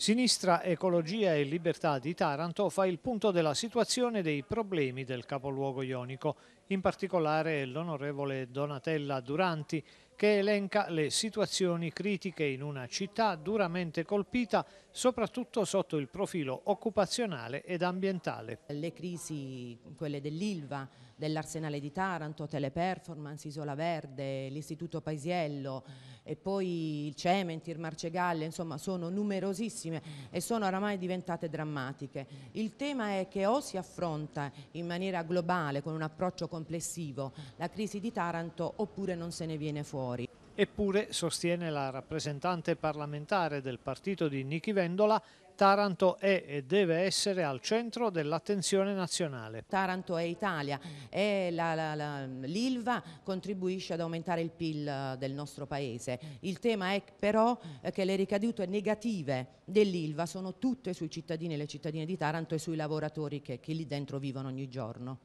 Sinistra, Ecologia e Libertà di Taranto fa il punto della situazione dei problemi del capoluogo ionico, in particolare l'onorevole Donatella Duranti che elenca le situazioni critiche in una città duramente colpita soprattutto sotto il profilo occupazionale ed ambientale. Le crisi, quelle dell'Ilva, dell'Arsenale di Taranto, Teleperformance, Isola Verde, l'Istituto Paisiello e poi il Cementi, il Marcegalle, insomma sono numerosissime e sono oramai diventate drammatiche. Il tema è che o si affronta in maniera globale con un approccio complessivo la crisi di Taranto oppure non se ne viene fuori minori. Eppure, sostiene la rappresentante parlamentare del partito di Nichi Vendola, Taranto è e deve essere al centro dell'attenzione nazionale. Taranto è Italia e l'Ilva contribuisce ad aumentare il PIL eh, del nostro paese. Il tema è però eh, che le ricadute negative dell'Ilva sono tutte sui cittadini e le cittadine di Taranto e sui lavoratori che, che lì dentro vivono ogni giorno.